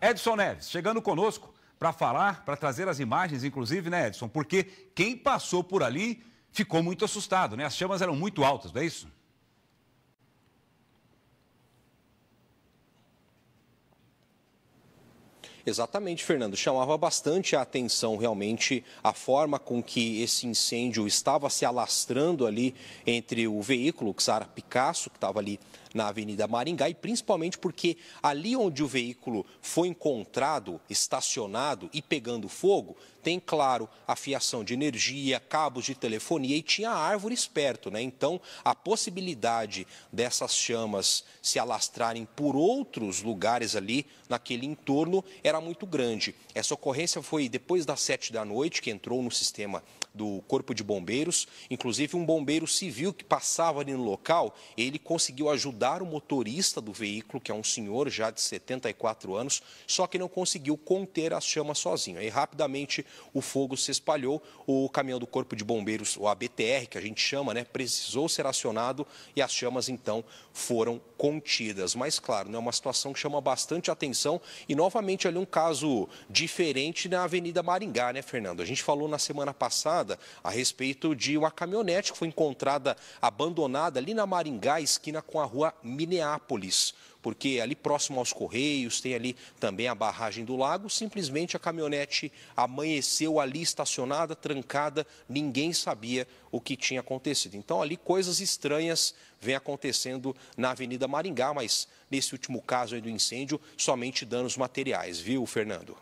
Edson Neves, chegando conosco para falar, para trazer as imagens, inclusive, né, Edson? Porque quem passou por ali ficou muito assustado, né? As chamas eram muito altas, não é isso? Exatamente, Fernando. Chamava bastante a atenção realmente a forma com que esse incêndio estava se alastrando ali entre o veículo Xara Picasso, que estava ali na Avenida Maringá, e principalmente porque ali onde o veículo foi encontrado, estacionado e pegando fogo, tem, claro, a fiação de energia, cabos de telefonia e tinha árvores perto, né? Então, a possibilidade dessas chamas se alastrarem por outros lugares ali naquele entorno é era muito grande. Essa ocorrência foi depois das sete da noite, que entrou no sistema do Corpo de Bombeiros. Inclusive, um bombeiro civil que passava ali no local, ele conseguiu ajudar o motorista do veículo, que é um senhor já de 74 anos, só que não conseguiu conter as chamas sozinho. Aí, rapidamente, o fogo se espalhou. O caminhão do Corpo de Bombeiros, o ABTR, que a gente chama, né, precisou ser acionado e as chamas, então, foram contidas. Mas, claro, é né, uma situação que chama bastante atenção e, novamente, ali um caso diferente na Avenida Maringá, né, Fernando? A gente falou na semana passada a respeito de uma caminhonete que foi encontrada abandonada ali na Maringá, esquina com a rua Mineápolis porque ali próximo aos Correios tem ali também a barragem do lago. Simplesmente a caminhonete amanheceu ali estacionada, trancada, ninguém sabia o que tinha acontecido. Então, ali coisas estranhas vêm acontecendo na Avenida Maringá, mas nesse último caso do incêndio, somente danos materiais, viu, Fernando?